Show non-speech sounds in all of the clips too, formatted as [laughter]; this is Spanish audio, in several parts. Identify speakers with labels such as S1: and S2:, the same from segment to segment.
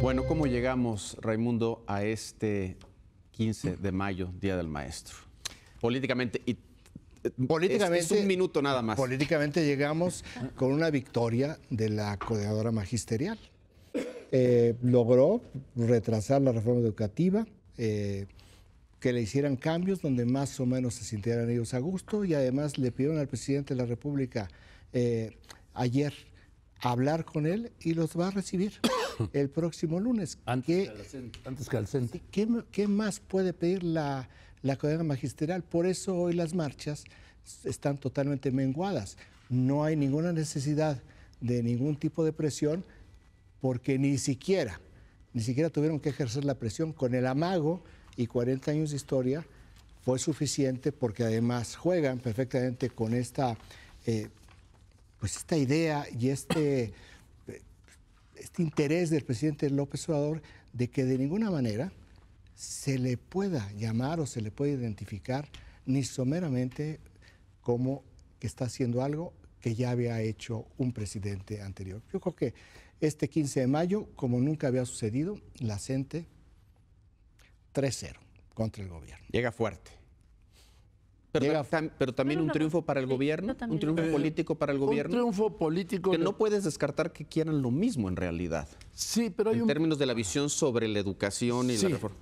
S1: Bueno, ¿cómo llegamos, Raimundo, a este 15 de mayo, Día del Maestro? Políticamente y eh, es un minuto nada más.
S2: Políticamente llegamos con una victoria de la coordinadora magisterial. Eh, logró retrasar la reforma educativa, eh, que le hicieran cambios donde más o menos se sintieran ellos a gusto y además le pidieron al presidente de la República ayer hablar con él y los va a recibir [coughs] el próximo lunes. Antes, que, que al ¿qué, más puede pedir la, la cadena magisterial? Por eso hoy las marchas están totalmente menguadas. No hay ninguna necesidad de ningún tipo de presión porque ni siquiera, ni siquiera tuvieron que ejercer la presión. Con el amago y 40 años de historia fue suficiente porque además juegan perfectamente con esta eh, pues esta idea y este, [coughs] este interés del presidente López Obrador de que de ninguna manera se le pueda llamar o se le pueda identificar ni someramente como que está haciendo algo que ya había hecho un presidente anterior. Yo creo que este 15 de mayo, como nunca había sucedido, la gente 3-0 contra el gobierno.
S1: Llega fuerte. Pero, también un triunfo para el gobierno, un triunfo político para el gobierno. Un triunfo político. Que no puedes descartar que quieran lo mismo en realidad. Sí, pero hay en términos de la visión sobre la educación y la reforma.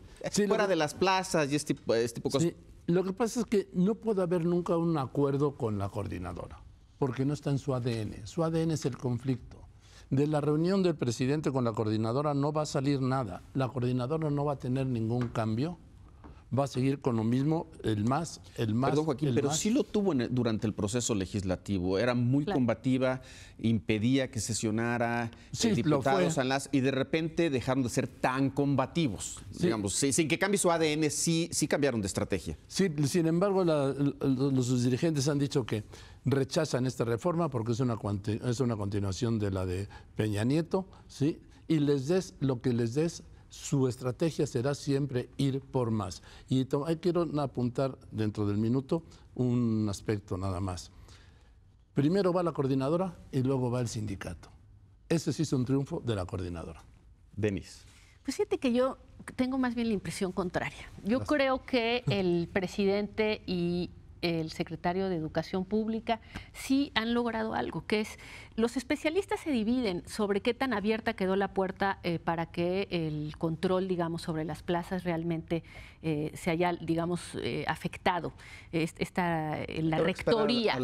S1: Fuera de las plazas y este, tipo este de cosas.
S3: Lo que pasa es que no puede haber nunca un acuerdo con la coordinadora, porque no está en su ADN. Su ADN es el conflicto. De la reunión del presidente con la coordinadora no va a salir nada. La coordinadora no va a tener ningún cambio va a seguir con lo mismo,
S1: el más, el más. Perdón, Joaquín, pero sí lo tuvo durante el proceso legislativo. Era muy combativa, impedía que sesionara sí, diputados y de repente dejaron de ser tan combativos. Digamos, sin que cambie su ADN, sí, sí cambiaron de estrategia.
S3: Sí, sin embargo, la, los dirigentes han dicho que rechazan esta reforma porque es una, es una continuación de la de Peña Nieto, ¿sí? Y les des lo que les des su estrategia será siempre ir por más. Y ahí quiero apuntar dentro del minuto un aspecto nada más. Primero va la coordinadora y luego va el sindicato. Ese sí es un triunfo de la coordinadora. Denis.
S4: Pues fíjate que yo tengo más bien la impresión contraria. Yo creo que el presidente y el secretario de Educación Pública, sí han logrado algo, que es los especialistas se dividen sobre qué tan abierta quedó la puerta eh, para que el control, digamos, sobre las plazas realmente eh, se haya, digamos, eh, afectado. Esta, la rectoría.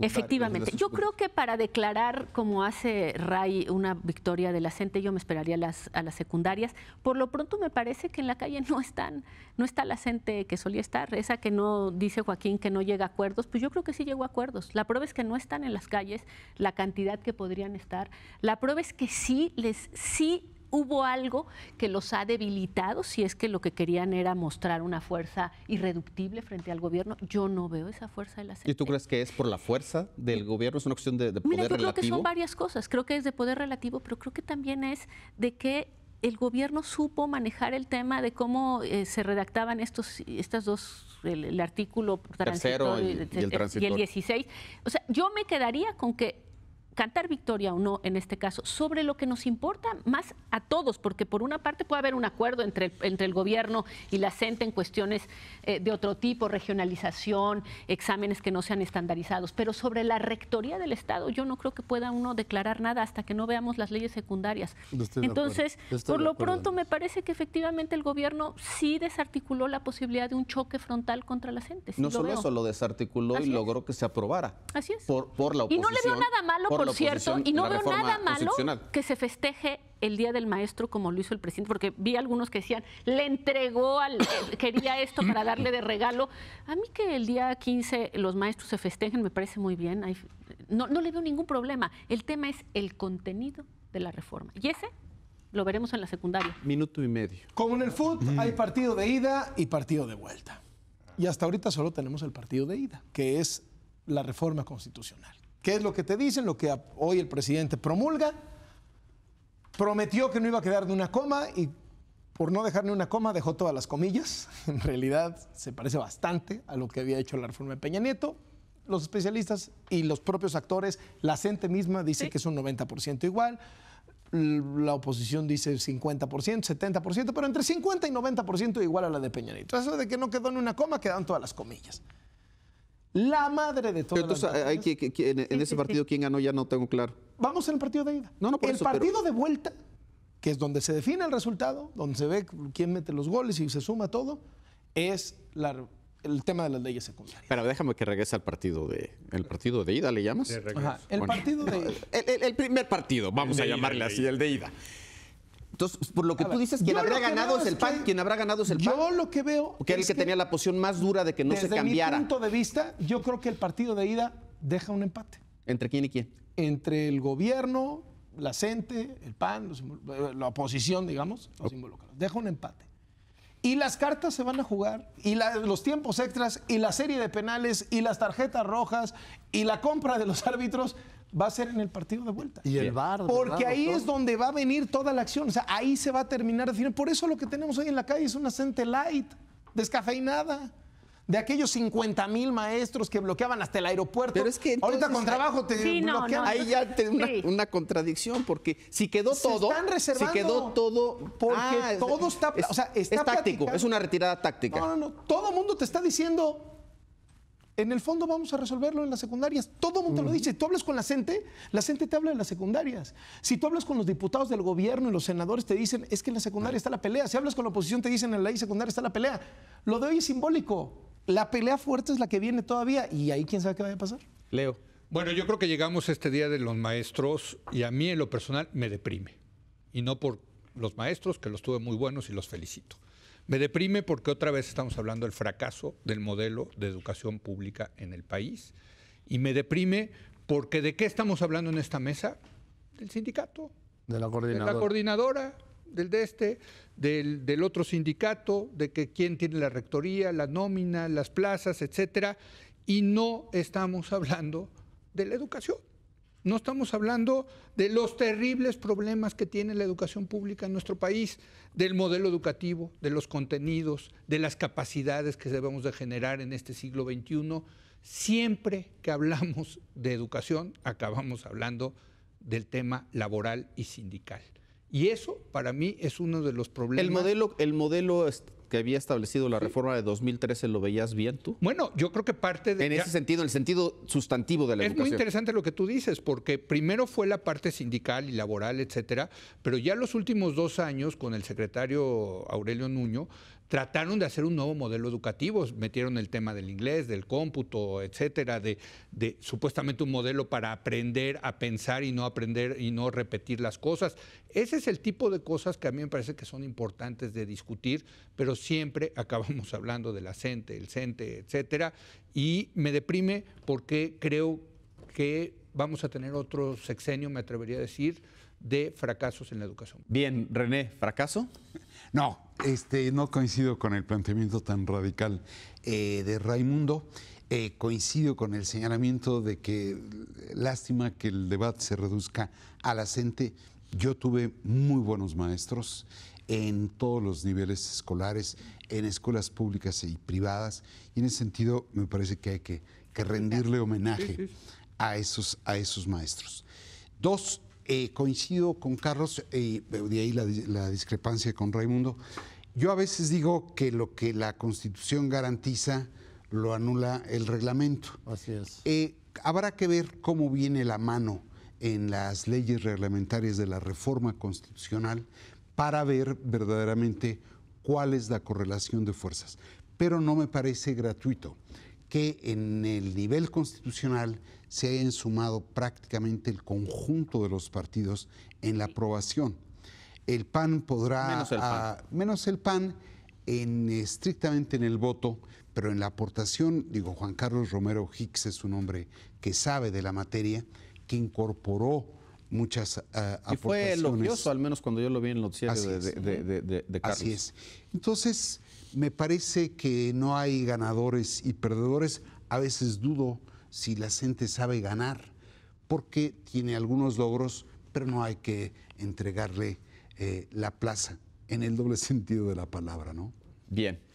S4: Efectivamente. Yo creo que para declarar, como hace Ray, una victoria de la gente yo me esperaría las, a las secundarias. Por lo pronto me parece que en la calle no están, no está la gente que solía estar, esa que no dice Joaquín que no llega a acuerdos, pues yo creo que sí llegó a acuerdos. La prueba es que no están en las calles la cantidad que podrían estar. La prueba es que sí les sí hubo algo que los ha debilitado, si es que lo que querían era mostrar una fuerza irreductible frente al gobierno. Yo no veo esa fuerza de la CNT.
S1: ¿Y tú crees que es por la fuerza del gobierno? ¿Es una cuestión
S5: de, poder Mira, yo Creo que son varias
S4: cosas. Creo que es de poder relativo, pero creo que también es de que el gobierno supo manejar el tema de cómo eh, se redactaban estos estas dos el, artículo Tercero y, el, y, el 16. O sea, yo me quedaría con que cantar victoria o no en este caso, sobre lo que nos importa más a todos, porque por una parte puede haber un acuerdo entre el, entre el gobierno y la gente en cuestiones eh, de otro tipo, regionalización, exámenes que no sean estandarizados, pero sobre la rectoría del Estado yo no creo que pueda uno declarar nada hasta que no veamos las leyes secundarias. Entonces, por lo pronto me parece que efectivamente el gobierno sí desarticuló la posibilidad de un choque frontal contra la CENTE. no solo eso,
S1: lo desarticuló y logró que se aprobara.
S4: Así es. Por, la oposición. Y no le veo nada malo por, cierto, y no veo nada malo que se festeje el Día del Maestro como lo hizo el presidente, porque vi algunos que decían, le entregó, al, eh, quería esto para darle de regalo. A mí que el día 15 los maestros se festejen me parece muy bien, no, le veo ningún problema. El tema es el contenido de la reforma. Y ese lo veremos en la secundaria.
S3: Minuto y medio. Como en el fútbol, hay partido de ida y partido de vuelta. Y hasta ahorita solo tenemos el partido de ida, que es la reforma constitucional. ¿Qué es lo que te dicen? Lo que hoy el presidente promulga. Prometió que no iba a quedar de una coma y por no dejar ni una coma dejó todas las comillas. [laughs] En realidad se parece bastante a lo que había hecho la reforma de Peña Nieto. Los especialistas y los propios actores, la gente misma dice que es un 90% igual la oposición dice 50%, 70%, pero entre 50 y 90% igual a la de Peña Nieto. Eso de que no quedó ni una coma, quedan
S1: todas las comillas. La madre de todos entonces, eh, hay, que, en, ese partido, ¿quién ganó? Ya no tengo claro. Vamos en el partido de ida. No, no, por el partido de vuelta, que es donde se define
S3: el resultado, donde se ve quién mete los goles y se suma todo, es
S1: el tema de las leyes secundarias. Pero déjame que regrese al partido de el partido de ida, ¿le llamas? el partido de el, el, primer partido, vamos a llamarle así, el de ida. Entonces, por lo que tú dices, quien habrá ganado es el PAN, quien habrá ganado el Yo lo que veo. Que era el que, tenía la posición más dura de que no se cambiara. Desde mi
S3: punto de vista, yo creo que el partido de ida deja un empate. ¿Entre quién y quién? Entre el gobierno, la gente, el PAN, eh, la oposición, digamos, los involucrados. Deja un empate. Y las cartas se van a jugar, y los tiempos extras, y la serie de penales, y las tarjetas rojas, y la compra de los [laughs] árbitros va a ser en el partido de vuelta. Y el bar. Porque ahí es donde va a venir toda la acción. O sea, ahí se va a terminar Por eso lo que tenemos hoy en la calle es una Cente Light, descafeinada. De aquellos 50 mil maestros que bloqueaban hasta el aeropuerto. Pero es que ahorita con trabajo te ahí ya te
S1: una, contradicción, porque si quedó todo. Están reservando. Si quedó todo. Porque ah, todo está. táctico, es una retirada táctica. No, no, no.
S3: Todo mundo te está diciendo en el fondo vamos a resolverlo en las secundarias. Todo el mundo lo dice. Tú hablas con la gente, la gente te habla de las secundarias. Si tú hablas con los diputados del gobierno y los senadores te dicen, es que en la secundaria está la pelea. Si hablas con la oposición te dicen, en la ley secundaria está la pelea. Lo de hoy es simbólico. La pelea fuerte es la que viene todavía y ahí quién sabe qué vaya a pasar.
S6: Leo. Bueno, yo creo que llegamos este día de los maestros y a mí en lo personal me deprime. Y no por los maestros, que los tuve muy buenos y los felicito. Me deprime porque otra vez estamos hablando del fracaso del modelo de educación pública en el país. Y me deprime porque ¿de qué estamos hablando en esta mesa? Del sindicato. De la coordinadora. De la coordinadora, del de este, del, otro sindicato, de que quién tiene la rectoría, la nómina, las plazas, etcétera. Y no estamos hablando de la educación. No estamos hablando de los terribles problemas que tiene la educación pública en nuestro país, del modelo educativo, de los contenidos, de las capacidades que debemos de generar en este siglo XXI. Siempre que hablamos de educación, acabamos hablando del tema laboral y sindical. Y eso para mí es uno de los problemas. El
S1: modelo, el modelo que había establecido la reforma de 2013 lo veías bien tú? Bueno, yo creo que parte de... En ese sentido, el sentido sustantivo
S6: de la es educación. Es muy interesante lo que tú dices, porque primero fue la parte sindical y laboral, etcétera, pero ya los últimos dos años con el secretario Aurelio Nuño trataron de hacer un nuevo modelo educativo, metieron el tema del inglés, del cómputo, etcétera, de, supuestamente un modelo para aprender a pensar y no aprender y no repetir las cosas. Ese es el tipo de cosas que a mí me parece que son importantes de discutir, pero siempre acabamos [laughs] hablando del la CENTE, el CENTE, etcétera, y me deprime porque creo que vamos a tener otro sexenio, me atrevería a decir, de fracasos en la educación.
S5: Bien, René, ¿fracaso? No, este, no coincido con el planteamiento tan radical eh, de Raimundo. Eh, coincido con el señalamiento de que lástima que el debate se reduzca a la gente. Yo tuve muy buenos maestros en todos los niveles escolares, en escuelas públicas y privadas, y en ese sentido me parece que hay que, rendirle homenaje a esos, a esos maestros. Dos, eh, coincido con Carlos, y eh, de ahí la, discrepancia con Raimundo. Yo a veces digo que lo que la Constitución garantiza lo anula el reglamento. Así es. Eh, habrá que ver cómo viene la mano en las leyes reglamentarias de la reforma constitucional para ver verdaderamente cuál es la correlación de fuerzas. Pero no me parece gratuito que en el nivel constitucional se hayan sumado prácticamente el conjunto de los partidos en la aprobación. El PAN podrá... Ah, menos el PAN. en, estrictamente en el voto, pero en la aportación, digo, Juan Carlos Romero Hicks es un hombre que sabe de la materia, que incorporó muchas aportaciones. Ah, y fue elogioso,
S1: al menos cuando yo lo vi en el noticiero de, de, Carlos. Así es.
S5: Entonces, me parece que no hay ganadores y perdedores. A veces dudo si la gente sabe ganar, porque tiene algunos logros, pero no hay que entregarle eh, la plaza en el doble [laughs] sentido de la palabra, ¿no?
S1: Bien.